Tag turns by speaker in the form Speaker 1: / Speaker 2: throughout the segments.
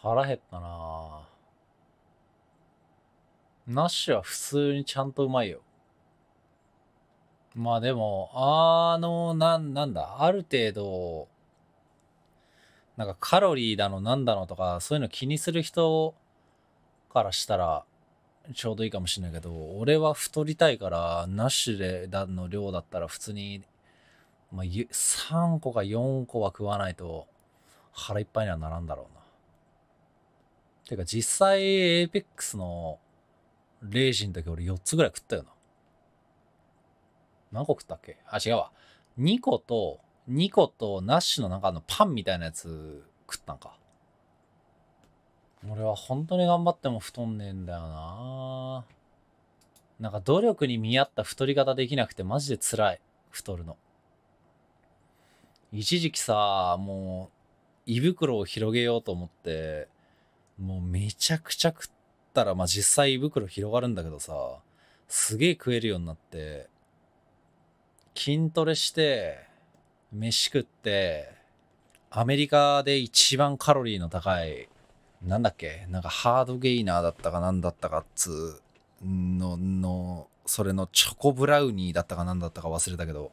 Speaker 1: 腹減ったなナッシュは普通にちゃんとうまいよ。まあでも、あの、な、なんだ、ある程度、なんかカロリーだの、なんだのとか、そういうの気にする人からしたら、ちょうどいいかもしれないけど、俺は太りたいから、ナッシュでだの量だったら普通に、まあ、3個か4個は食わないと腹いっぱいにはならんだろうな。てか実際エペックスのレジンだけ俺4つぐらい食ったよな。何個食ったっけあ、違うわ。2個と、2個とナッシュの中のパンみたいなやつ食ったんか。俺は本当に頑張っても太んねえんだよななんか努力に見合った太り方できなくてマジで辛い。太るの。一時期さ、もう胃袋を広げようと思ってもうめちゃくちゃ食ったら、まあ、実際胃袋広がるんだけどさ、すげえ食えるようになって、筋トレして、飯食って、アメリカで一番カロリーの高い、なんだっけなんかハードゲイナーだったかなんだったかっつの、の、それのチョコブラウニーだったかなんだったか忘れたけど、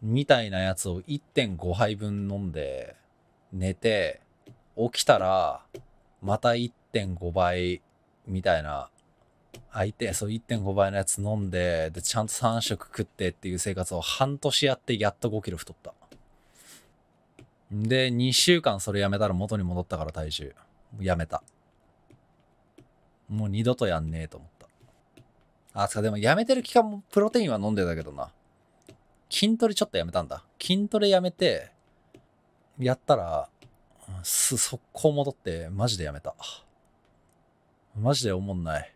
Speaker 1: みたいなやつを1.5杯分飲んで、寝て、起きたら、また1.5倍みたいな、相手、そう1.5倍のやつ飲んで、で、ちゃんと3食食ってっていう生活を半年やってやっと5キロ太った。で、2週間それやめたら元に戻ったから体重。やめた。もう二度とやんねえと思った。あ、つかでもやめてる期間もプロテインは飲んでたけどな。筋トレちょっとやめたんだ。筋トレやめて、やったら、す、速攻戻って、マジでやめた。マジでおもんない。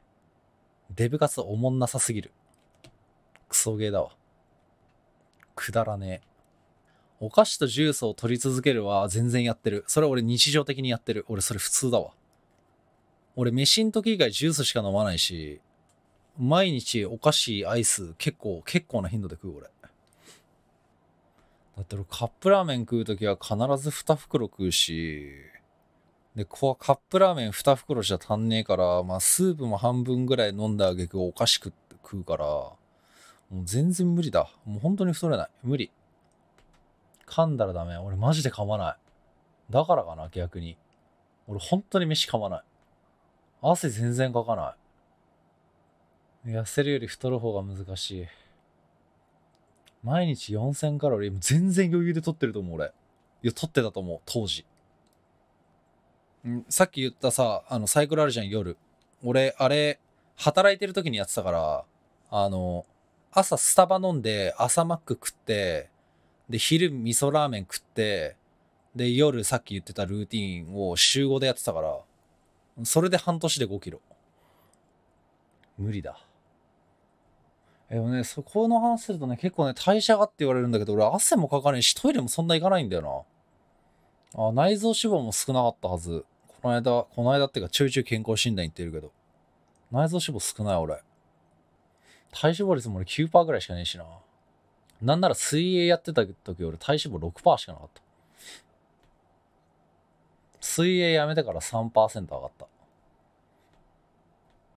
Speaker 1: デブ活おもんなさすぎる。クソゲーだわ。くだらねえ。お菓子とジュースを取り続けるは全然やってる。それ俺日常的にやってる。俺それ普通だわ。俺飯ん時以外ジュースしか飲まないし、毎日お菓子、アイス結構、結構な頻度で食う俺。だって俺カップラーメン食う時は必ず2袋食うし、で、こはカップラーメン2袋じゃ足んねえから、まあスープも半分ぐらい飲んだあげくおしく食うから、もう全然無理だ。もう本当に太れない。無理。噛んだらダメ。俺マジで噛まない。だからかな、逆に。俺本当に飯噛まない。汗全然かかない。痩せるより太る方が難しい。毎日4000カロリー、全然余裕で取ってると思う、俺。いや、取ってたと思う、当時。んさっき言ったさ、あの、サイクルあるじゃん、夜。俺、あれ、働いてる時にやってたから、あの、朝スタバ飲んで、朝マック食って、で、昼味噌ラーメン食って、で、夜さっき言ってたルーティンを週5でやってたから、それで半年で5キロ。無理だ。でもね、そこの話するとね、結構ね、代謝がって言われるんだけど、俺汗もかかないし、トイレもそんな行かないんだよな。あ、内臓脂肪も少なかったはず。この間、この間っていうか、ちょいちょい健康診断行ってるけど。内臓脂肪少ない、俺。体脂肪率も俺9%ぐらいしかねえしな。なんなら水泳やってた時俺体脂肪6%しかなかった。水泳やめてから3%上がった。